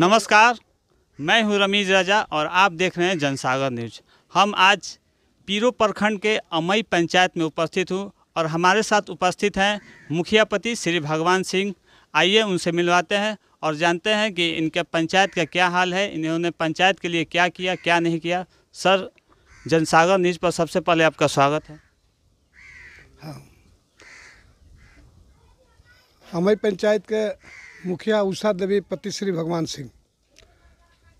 नमस्कार मैं हूं रमीज राजा और आप देख रहे हैं जनसागर न्यूज हम आज पीरो प्रखंड के अमई पंचायत में उपस्थित हूं और हमारे साथ उपस्थित हैं मुखियापति श्री भगवान सिंह आइए उनसे मिलवाते हैं और जानते हैं कि इनके पंचायत का क्या हाल है इन्होंने पंचायत के लिए क्या किया क्या नहीं किया सर जनसागर न्यूज़ पर सबसे पहले आपका स्वागत है हाँ हमारी पंचायत के मुखिया उषा देवी पति श्री भगवान सिंह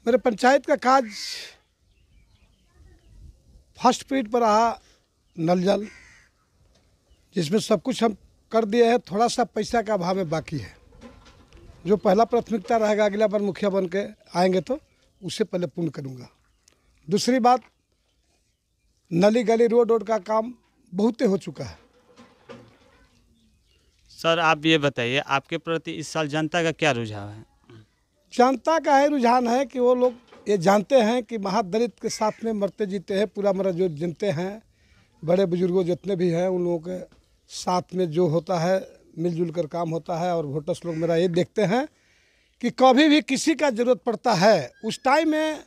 मेरे पंचायत का काज फर्स्ट पीरियड पर रहा नल जल जिसमें सब कुछ हम कर दिए हैं थोड़ा सा पैसा का अभाव में बाकी है जो पहला प्राथमिकता रहेगा अगला बार मुखिया बन के आएंगे तो उससे पहले पूर्ण करूँगा दूसरी बात नली गली रोड रोड का काम बहुते हो चुका है सर आप ये बताइए आपके प्रति इस साल जनता का क्या रुझान है जनता का है रुझान है कि वो लोग ये जानते हैं कि महादलित के साथ में मरते जीते हैं पूरा मरा जो जनते हैं बड़े बुजुर्गों जितने भी हैं उन लोगों के साथ में जो होता है मिलजुल कर काम होता है और वोटर्स लोग मेरा ये देखते हैं कि कभी भी किसी का ज़रूरत पड़ता है उस टाइम में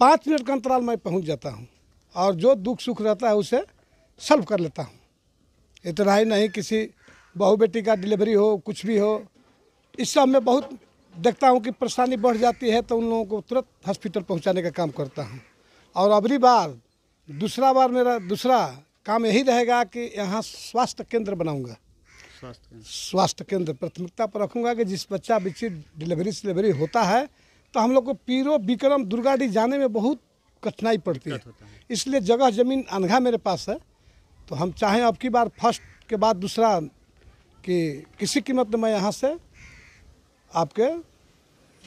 पाँच मिनट का अंतराल मैं पहुँच जाता हूँ और जो दुख सुख रहता है उसे सल्व कर लेता हूँ इतना तो ही नहीं किसी बहू बेटी का डिलीवरी हो कुछ भी हो इससे हमें बहुत देखता हूँ कि परेशानी बढ़ जाती है तो उन लोगों को तुरंत हॉस्पिटल पहुँचाने का काम करता हूँ और अगली बार दूसरा बार मेरा दूसरा काम यही रहेगा कि यहाँ स्वास्थ्य केंद्र बनाऊँगा स्वास्थ्य केंद्र प्राथमिकता पर रखूँगा कि जिस बच्चा बिच्ची डिलीवरी डिलीवरी होता है तो हम लोग को पीरो दुर्गा दुर्गाडी जाने में बहुत कठिनाई पड़ती है इसलिए जगह ज़मीन अनघा मेरे पास है तो हम चाहें अब की बार फर्स्ट के बाद दूसरा कि किसी कीमत में मैं यहाँ से आपके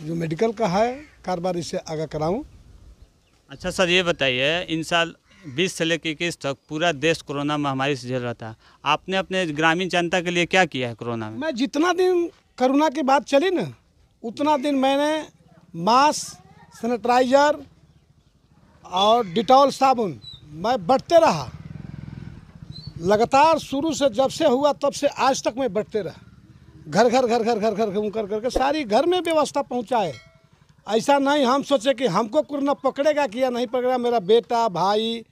जो मेडिकल का है कारोबार इसे आगा कराऊँ अच्छा सर ये बताइए इन साल बीस से लेकर इक्कीस तक पूरा देश कोरोना महामारी से झेल रहा था आपने अपने ग्रामीण जनता के लिए क्या किया है कोरोना में मैं जितना दिन कोरोना की बात चली ना उतना दिन मैंने मास्क सैनिटाइजर और डिटॉल साबुन मैं बढ़ते रहा लगातार शुरू से जब से हुआ तब से आज तक मैं बैठते रहा घर घर घर घर घर घर घूम कर करके सारी घर में व्यवस्था पहुँचाए ऐसा नहीं हम सोचे कि हमको कुरना पकड़ेगा कि या नहीं पकड़ेगा मेरा बेटा भाई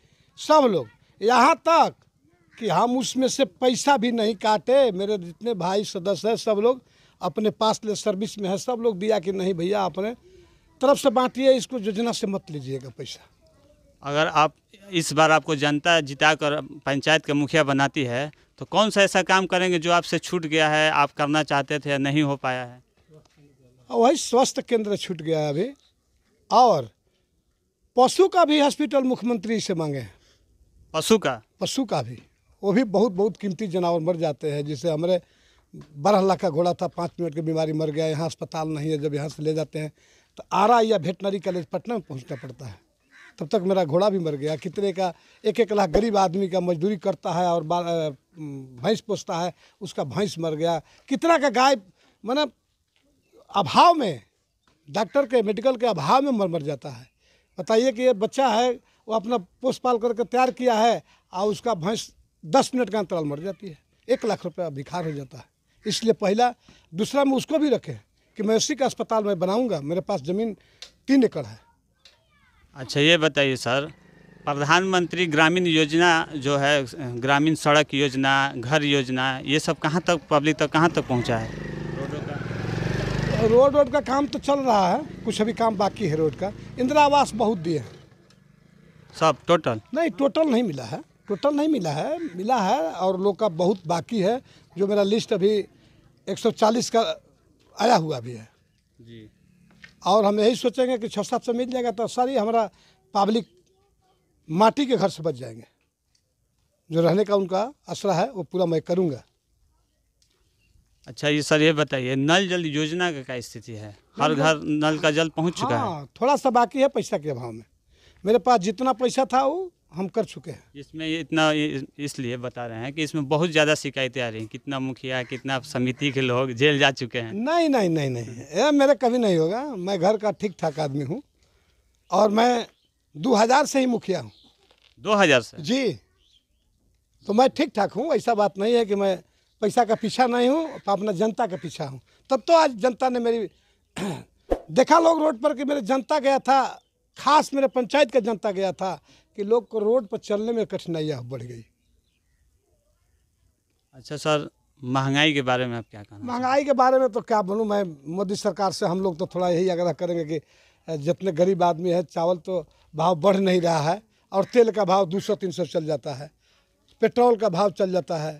सब लोग यहाँ तक कि हम उसमें से पैसा भी नहीं काटे मेरे जितने भाई सदस्य हैं सब लोग अपने पास ले सर्विस में है सब लोग दिया कि नहीं भैया अपने तरफ से बांटिए इसको योजना से मत लीजिएगा पैसा अगर आप इस बार आपको जनता जिता कर पंचायत का मुखिया बनाती है तो कौन सा ऐसा काम करेंगे जो आपसे छूट गया है आप करना चाहते थे या नहीं हो पाया है हाँ, वही स्वास्थ्य केंद्र छूट गया है अभी और पशु का भी हॉस्पिटल मुख्यमंत्री से मांगे हैं पशु का पशु का भी वो भी बहुत बहुत कीमती जानवर मर जाते हैं जिसे हमारे बारह लाख का घोड़ा था पाँच मिनट की बीमारी मर गया यहाँ अस्पताल नहीं है जब यहाँ से ले जाते हैं तो आरा या वेटनरी कॉलेज पटना में पहुँचना पड़ता है तब तक मेरा घोड़ा भी मर गया कितने का एक एक लाख गरीब आदमी का मजदूरी करता है और भैंस पोसता है उसका भैंस मर गया कितना का गाय मैंने अभाव में डॉक्टर के मेडिकल के अभाव में मर मर जाता है बताइए कि ये बच्चा है वो अपना पोष पाल करके तैयार किया है और उसका भैंस दस मिनट का अंतराल मर जाती है एक लाख रुपया भिखार हो जाता है इसलिए पहला दूसरा मैं उसको भी रखें कि मैं उसी का अस्पताल में बनाऊंगा मेरे पास ज़मीन तीन एकड़ है अच्छा ये बताइए सर प्रधानमंत्री ग्रामीण योजना जो है ग्रामीण सड़क योजना घर योजना ये सब कहाँ तक पब्लिक तक कहाँ तक पहुँचा है रोड रोड का काम तो चल रहा है कुछ अभी काम बाकी है रोड का इंदिरा आवास बहुत दिए सब टोटल नहीं टोटल नहीं मिला है टोटल नहीं मिला है मिला है और लोग का बहुत बाकी है जो मेरा लिस्ट अभी 140 का आया हुआ भी है जी और हम यही सोचेंगे कि छः सात सौ मिल जाएगा तो सारी हमारा पब्लिक माटी के घर से बच जाएंगे जो रहने का उनका असरा है वो पूरा मैं करूँगा अच्छा ये सर ये बताइए नल जल योजना का क्या स्थिति है हर घर नल का जल पहुँच हाँ, चुका है हाँ, थोड़ा सा बाकी है पैसा के अभाव में मेरे पास जितना पैसा था वो हम कर चुके हैं इसमें इतना इसलिए बता रहे हैं कि इसमें बहुत ज़्यादा शिकायतें आ रही हैं कितना मुखिया कितना समिति के लोग जेल जा चुके हैं नहीं नहीं नहीं नहीं ये मेरे कभी नहीं होगा मैं घर का ठीक ठाक आदमी हूँ और मैं 2000 से ही मुखिया हूँ 2000 से जी तो मैं ठीक ठाक हूँ ऐसा बात नहीं है कि मैं पैसा का पीछा नहीं हूँ तो अपना जनता का पीछा हूँ तब तो आज जनता ने मेरी देखा लोग रोड पर कि मेरे जनता गया था खास मेरे पंचायत का जनता गया था कि लोग को रोड पर चलने में कठिनाइयाँ बढ़ गई अच्छा सर महंगाई के बारे में आप क्या कहना महंगाई के बारे में तो क्या बोलूँ मैं मोदी सरकार से हम लोग तो थोड़ा यही आग्रह करेंगे कि जितने गरीब आदमी है चावल तो भाव बढ़ नहीं रहा है और तेल का भाव दो सौ तीन सौ चल जाता है पेट्रोल का भाव चल जाता है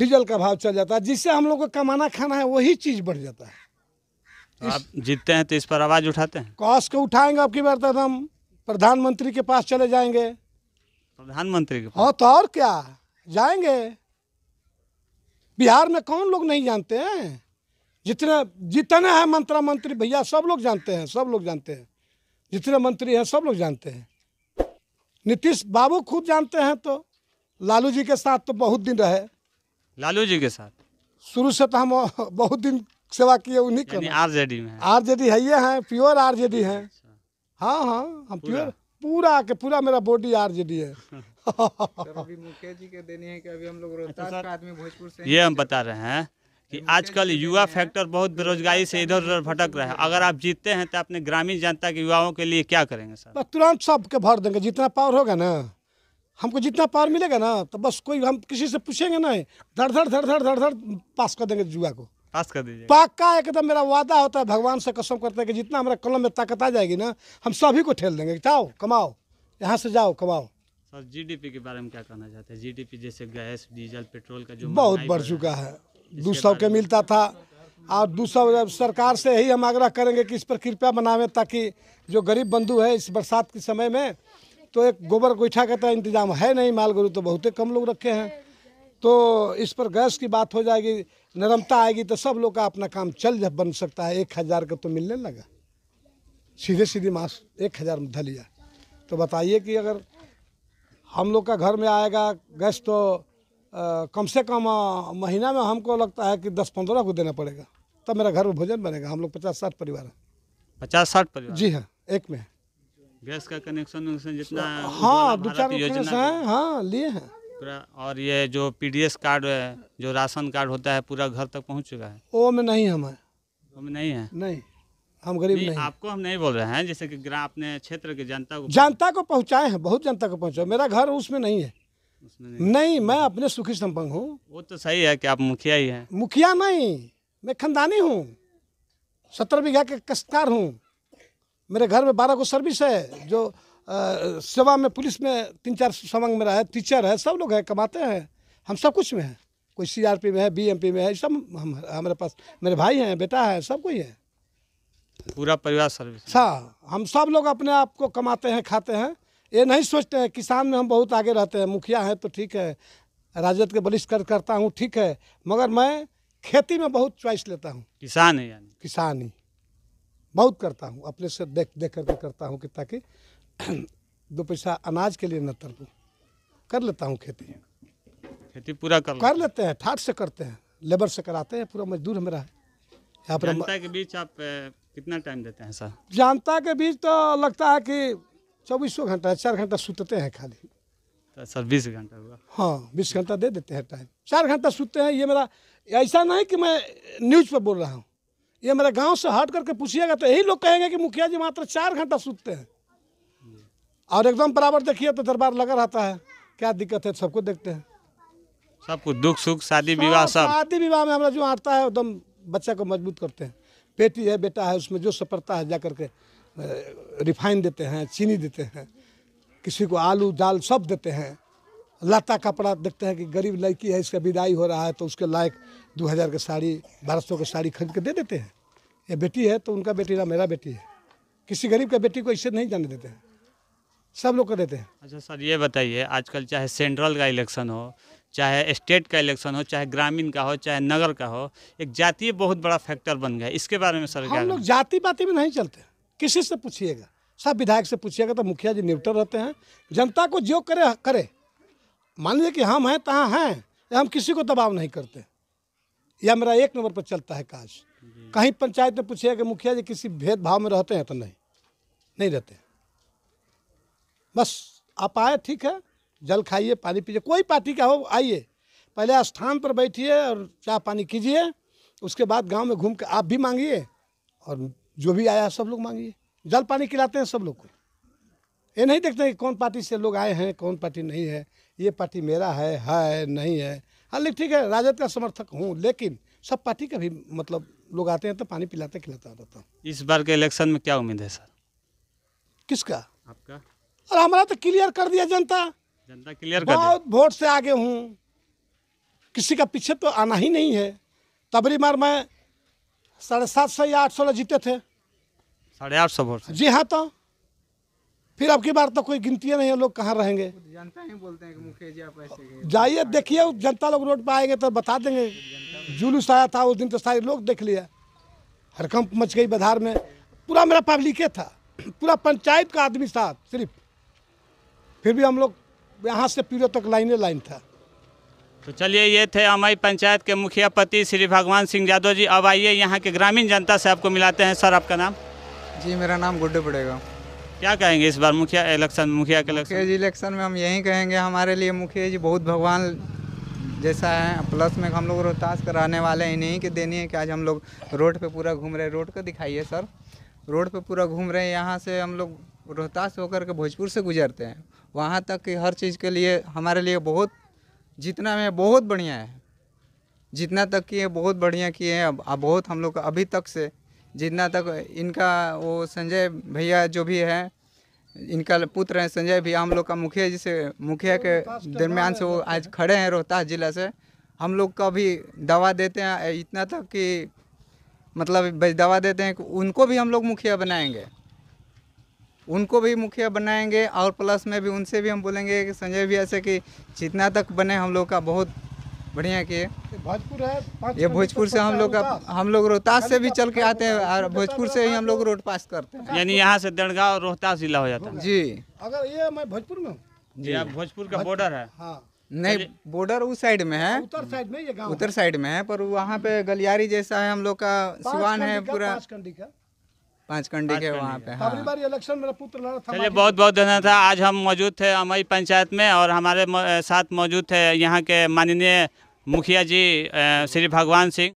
डीजल का भाव चल जाता है जिससे हम लोग को कमाना खाना है वही चीज़ बढ़ जाता है आप जीतते हैं तो इस पर आवाज़ उठाते हैं कॉस को उठाएंगे आपकी बार तक हम प्रधानमंत्री के पास चले जाएंगे प्रधानमंत्री के हाँ तो और क्या जाएंगे बिहार में कौन लोग नहीं जानते हैं जितने जितने हैं मंत्रा मंत्री भैया सब लोग जानते हैं सब लोग जानते हैं जितने मंत्री हैं सब लोग जानते हैं नीतीश बाबू खुद जानते हैं तो लालू जी के साथ तो बहुत दिन रहे लालू जी के साथ शुरू से तो हम बहुत दिन सेवा किए उन्हीं आर का आरजेडी में जे आरजेडी है ये है प्योर आरजेडी है अच्छा। हाँ हाँ हम प्योर पूरा के पूरा मेरा बॉडी आरजेडी है डी है अच्छा ये हम बता रहे हैं कि आजकल युवा फैक्टर बहुत बेरोजगारी से इधर उधर भटक रहा है अगर आप जीतते हैं तो अपने ग्रामीण जनता के युवाओं के लिए क्या करेंगे सर बस तुरंत सबके भर देंगे जितना पावर होगा ना हमको जितना पावर मिलेगा ना तो बस कोई हम किसी से पूछेंगे ना धड़ धड़ धड़ धड़ धड़ धड़ पास कर देंगे युवा को पास कर दीजिए पक्का एकदम मेरा वादा होता है भगवान से कसम करते हैं कि जितना हमारा कलम में ताकत आ जाएगी ना हम सभी को ठेल देंगे जाओ कमाओ यहाँ से जाओ कमाओ सर जीडीपी के बारे में क्या कहना चाहते हैं जीडीपी जैसे गैस डीजल पेट्रोल का जो बहुत बढ़ चुका है दो सौ के मिलता था और दूसरा सरकार से ही हम आग्रह करेंगे कि इस पर कृपया बनावे ताकि जो गरीब बंधु है इस बरसात के समय में तो एक गोबर गोईठा का तो इंतजाम है नहीं माल गुरु तो बहुत कम लोग रखे हैं तो इस पर गैस की बात हो जाएगी नरमता आएगी तो सब लोग का अपना काम चल जब बन सकता है एक हज़ार का तो मिलने लगा सीधे सीधे मास एक हज़ार में धलिया तो बताइए कि अगर हम लोग का घर में आएगा गैस तो आ, कम से कम महीना में हमको लगता है कि दस पंद्रह को देना पड़ेगा तब तो मेरा घर में भोजन बनेगा हम लोग पचास साठ परिवार हैं पचास साठ परिवार जी हाँ एक में गैस का कनेक्शन जितना हाँ दो चार हैं हाँ लिए हैं पूरा और ये जो पीडीएस कार्ड है जो राशन कार्ड होता है पूरा घर तक पहुंच चुका है ओ में नहीं हम है हम नहीं है नहीं हम गरीब नहीं, नहीं आपको हम नहीं बोल रहे हैं जैसे कि ग्राम अपने क्षेत्र के जनता को जनता को पहुंचाए हैं बहुत जनता को पहुंचाए मेरा घर उसमें नहीं है उसमें नहीं, नहीं मैं अपने सुखी संपन्न हूँ वो तो सही है कि आप मुखिया ही हैं मुखिया नहीं मैं खानदानी हूँ सत्तर बीघा के कश्तकार हूँ मेरे घर में बारह को सर्विस है जो सेवा में पुलिस में तीन चार समंग में रहा है टीचर है सब लोग हैं कमाते हैं हम सब कुछ में हैं कोई सीआरपी में है बीएमपी में है सब हम हमारे पास मेरे भाई हैं बेटा है सब कोई है पूरा परिवार सर्विस हाँ हम सब लोग अपने आप को कमाते हैं खाते हैं ये नहीं सोचते हैं किसान में हम बहुत आगे रहते हैं मुखिया हैं तो ठीक है राजद के कर करता हूँ ठीक है मगर मैं खेती में बहुत च्वाइस लेता हूँ किसान है यानी किसान ही बहुत करता हूँ अपने से देख देख करके करता हूँ कि ताकि दो पैसा अनाज के लिए न तरकूँ कर लेता हूँ खेती खेती पूरा कर कर लेते हैं ठाट से करते हैं लेबर से कराते हैं पूरा मजदूर हमारा है यहाँ पर जनता के बीच आप कितना टाइम देते हैं सर जानता के बीच तो लगता है कि चौबीसों घंटा चार घंटा सूतते हैं खाली तो सर बीस घंटा हुआ हाँ बीस घंटा दे देते हैं टाइम चार घंटा सूते हैं ये मेरा ऐसा नहीं कि मैं न्यूज़ पर बोल रहा हूँ ये मेरा गांव से हट करके पूछिएगा तो यही लोग कहेंगे कि मुखिया जी मात्र चार घंटा सुतते हैं और एकदम बराबर देखिए तो दरबार लगा रहता है क्या दिक्कत है सबको देखते हैं सब कुछ दुख सुख शादी विवाह सब शादी विवाह में हमारा जो आता है एकदम बच्चा को मजबूत करते हैं बेटी है बेटा है उसमें जो पड़ता है जा करके रिफाइन देते हैं चीनी देते हैं किसी को आलू दाल सब देते हैं लाता कपड़ा देखते हैं कि गरीब लड़की है इसका विदाई हो रहा है तो उसके लायक दो हज़ार के साड़ी बारह सौ की साड़ी खरीद के दे देते हैं ये बेटी है तो उनका बेटी ना मेरा बेटी है किसी गरीब का बेटी को इससे नहीं जाने देते हैं सब लोग कर देते हैं अच्छा सर ये बताइए आजकल चाहे सेंट्रल का इलेक्शन हो चाहे स्टेट का इलेक्शन हो चाहे ग्रामीण का हो चाहे नगर का हो एक जातीय बहुत बड़ा फैक्टर बन गया इसके बारे में सर हम क्या लोग जाति पाति में नहीं चलते किसी से पूछिएगा सब विधायक से पूछिएगा तो मुखिया जी न्यूट्रल रहते हैं जनता को जो करे करे मान लीजिए कि हम हैं तहाँ हैं हम किसी को दबाव नहीं करते या मेरा एक नंबर पर चलता है काज कहीं पंचायत में पूछिएगा कि मुखिया जी किसी भेदभाव में रहते हैं तो नहीं नहीं रहते हैं बस आप आए ठीक है जल खाइए पानी पीजिए कोई पार्टी का हो आइए पहले स्थान पर बैठिए और चाय पानी कीजिए उसके बाद गांव में घूम के आप भी मांगिए और जो भी आया सब लोग मांगिए जल पानी खिलाते हैं सब लोग को ये नहीं देखते हैं कि कौन पार्टी से लोग आए हैं कौन पार्टी नहीं है ये पार्टी मेरा है है नहीं है हाँ लेकिन ठीक है राजद का समर्थक हूँ लेकिन सब पार्टी का भी मतलब लोग आते हैं तो पानी पिलाते खिलाता रहता हूँ इस बार के इलेक्शन में क्या उम्मीद है सर किसका आपका और हमारा तो क्लियर कर दिया जनता जनता क्लियर कर बहुत वोट से आगे हूँ किसी का पीछे तो आना ही नहीं है तबरी मार मैं साढ़े सात सौ या आठ सौ जीते थे साढ़े आठ सौ जी हाँ तो फिर अब की बार तो कोई गिनती नहीं है लोग कहाँ रहेंगे जाइए देखिए जनता लोग रोड पर आएंगे तो बता देंगे जुलूस आया था उस दिन तो सारे लोग देख लिया हरकंप मच गई बाधार में पूरा मेरा पब्लिके था पूरा पंचायत का आदमी था सिर्फ फिर भी हम लोग यहाँ से पीड़ो तक लाइन लाइन था तो चलिए ये थे हमारी पंचायत के मुखिया पति श्री भगवान सिंह यादव जी अब आइए यहाँ के ग्रामीण जनता से आपको मिलाते हैं सर आपका नाम जी मेरा नाम गुड्डे पड़ेगा क्या कहेंगे इस बार मुखिया इलेक्शन मुखिया के इलेक्शन जी इलेक्शन में हम यही कहेंगे हमारे लिए मुखिया जी बहुत भगवान जैसा है प्लस में हम लोग रोहतास का रहने वाले हैं इन्हीं के देनी है कि आज हम लोग रोड पर पूरा घूम रहे रोड का दिखाइए सर रोड पर पूरा घूम रहे हैं यहाँ से हम लोग रोहतास होकर के भोजपुर से गुजरते हैं वहाँ तक कि हर चीज़ के लिए हमारे लिए बहुत जितना में बहुत बढ़िया है जितना तक किए बहुत बढ़िया किए हैं अब बहुत हम लोग अभी तक से जितना तक इनका वो संजय भैया जो भी है इनका पुत्र हैं संजय भैया हम लोग का मुखिया जिसे मुखिया के दरमियान से वो आज खड़े हैं रोहतास जिला से हम लोग का भी दवा देते हैं इतना तक कि मतलब दवा देते हैं कि उनको भी हम लोग मुखिया बनाएंगे उनको भी मुखिया बनाएंगे और प्लस में भी उनसे भी हम बोलेंगे कि संजय भी ऐसे कि जितना तक बने हम लोग का बहुत बढ़िया किए भोजपुर है ये भोजपुर से हम लोग का हम लोग रोहतास से भी चल के आते हैं और भोजपुर से ही हम लोग रोड पास करते हैं यानी यहाँ से दड़गा और रोहतास जिला हो जाता है जी अगर ये मैं भोजपुर में हूँ जी आप भोजपुर का बॉर्डर है हाँ। नहीं बॉर्डर उस साइड में है उत्तर साइड में ये गांव उत्तर साइड में है पर वहाँ पे गलियारी जैसा है हम लोग का सिवान है पूरा पाँच कंडी के वहाँ पे तो हाँ। बार इलेक्शन मेरा पुत्र लड़ा था चलिए बहुत बहुत धन्यवाद था आज हम मौजूद थे अमई पंचायत में और हमारे साथ मौजूद थे यहाँ के माननीय मुखिया जी श्री भगवान सिंह